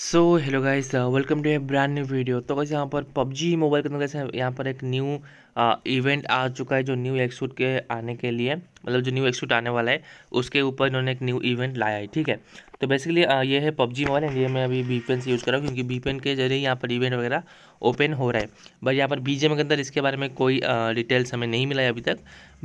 so hello guys welcome to a brand new video तो कैसे यहाँ पर पबजी मोबाइल के अंदर कैसे यहाँ पर एक न्यू इवेंट uh, आ चुका है जो न्यू एक्सूट के आने के लिए मतलब जो न्यू एक्सूट आने वाला है उसके ऊपर इन्होंने एक न्यू इवेंट लाया है ठीक है तो बेसिकली ये है पबजी मोबाइल एंड ये मैं अभी बी पेन से यूज़ कर रहा हूँ क्योंकि बी पेन के जरिए यहाँ पर इवेंट वगैरह ओपन हो रहा है बट यहाँ पर बीजेम के अंदर इसके बारे में कोई डिटेल्स हमें नहीं मिला है अभी तक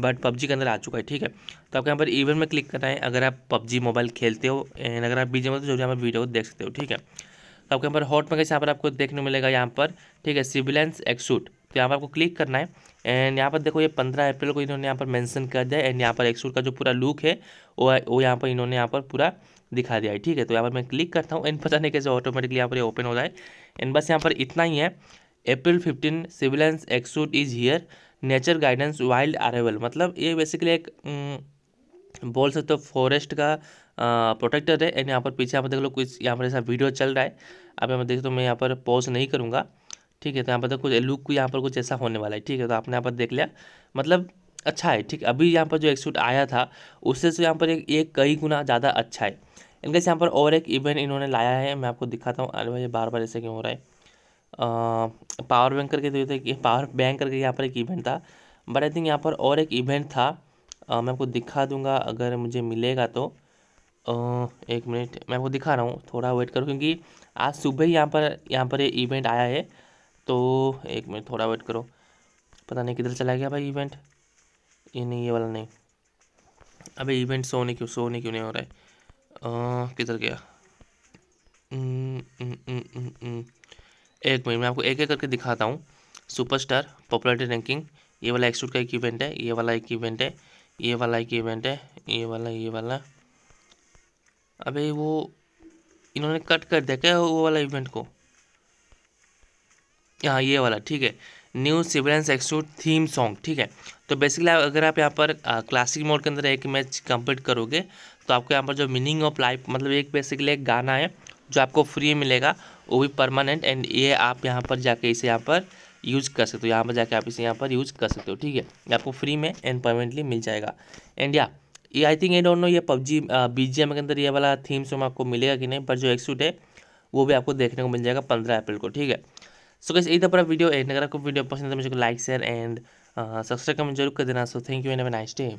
बट पबजी के अंदर आ चुका है ठीक है तो आपके यहाँ पर इवेंट में क्लिक करना है अगर आप पबजी मोबाइल खेलते हो एंड अगर आप बीजे में तो जो यहाँ पर वीडियो देख सकते हो ठीक है तो आपके यहाँ पर हॉट कैसे यहाँ पर आपको देखने मिलेगा यहाँ पर ठीक है सिविलेंस एक्सूट तो यहाँ पर आपको क्लिक करना है एंड यहाँ पर देखो ये पंद्रह अप्रैल को इन्होंने यहाँ पर मेंशन कर दिया एंड यहाँ पर एक्सूट का जो पूरा लुक है वो वो यहाँ पर इन्होंने यहाँ पर पूरा दिखा दिया है ठीक है तो यहाँ पर मैं क्लिक करता हूँ एंड पता नहीं कैसे ऑटोमेटिकली यहाँ पर ये ओपन हो रहा है एंड बस यहाँ पर इतना ही है अप्रैल फिफ्टीन सिविलेंस एक्सूट is here nature guidance wild arrival मतलब ये बेसिकली एक बोल सकते हो फॉरेस्ट का प्रोटेक्टर है एंड यहाँ पर पीछे यहाँ पर देख लो कुछ यहाँ पर ऐसा वीडियो चल रहा है अब यहाँ पर देख तो मैं यहाँ पर पॉज नहीं करूँगा ठीक है तो यहाँ पर तो कुछ लुक यहाँ पर कुछ ऐसा होने वाला है ठीक है तो आपने यहाँ पर देख लिया मतलब अच्छा है ठीक अभी यहाँ पर जो एक सूट आया था उससे तो यहाँ पर एक, एक कई गुना ज़्यादा अच्छा है इनके यहाँ पर और एक इवेंट इन्होंने लाया है मैं आपको दिखाता हूँ अरे भाई बार बार ऐसे क्यों हो रहा है पावर बैंक करके तो ये पावर बैंक करके यहाँ पर एक इवेंट था बट आई थिंक यहाँ पर और एक इवेंट था आ, मैं आपको दिखा दूंगा अगर मुझे मिलेगा तो आ, एक मिनट मैं आपको दिखा रहा हूँ थोड़ा वेट करूँ क्योंकि आज सुबह ही यहाँ पर यहाँ पर ये इवेंट आया है तो एक मिनट थोड़ा वेट करो पता नहीं किधर चला गया भाई इवेंट ये नहीं ये वाला नहीं अबे इवेंट सो नहीं क्यों सो नहीं क्यों नहीं हो रहा है किधर गया एक मिनट मैं आपको एक एक करके दिखाता हूँ सुपरस्टार पॉपुलरिटी रैंकिंग ये वाला एक्सूट का एक इवेंट है ये वाला एक इवेंट है ये वाला एक इवेंट है ये वाला ये वाला अबे वो इन्होंने कट कर दिया क्या वो वाला इवेंट को हाँ ये वाला ठीक है न्यू सिविलेंस एक्सो थीम सॉन्ग ठीक है तो बेसिकली अगर आप यहाँ पर क्लासिक मोड के अंदर एक मैच कंप्लीट करोगे तो आपको यहाँ पर जो मीनिंग ऑफ लाइफ मतलब एक बेसिकली एक गाना है जो आपको फ्री मिलेगा वो भी परमानेंट एंड ये आप यहाँ पर जाके इसे यहाँ पर यूज कर सकते हो यहाँ पर जाके आप इसे यहाँ पर यूज कर सकते हो ठीक है ये आपको फ्री में एंड परमानेंटली मिल जाएगा एंड या ये आई थिंक ये डोंट नो ये पबजी बी के अंदर ये वाला थीम सॉन्ग आपको मिलेगा कि नहीं पर जो एक्सूट है वो भी आपको देखने को मिल जाएगा पंद्रह अप्रैल को ठीक है सो कैसे यही था पूरा वीडियो एंड अगर आपको वीडियो पसंद है तो मुझे like share and subscribe comment जरूर कर देना so thank you and have nice day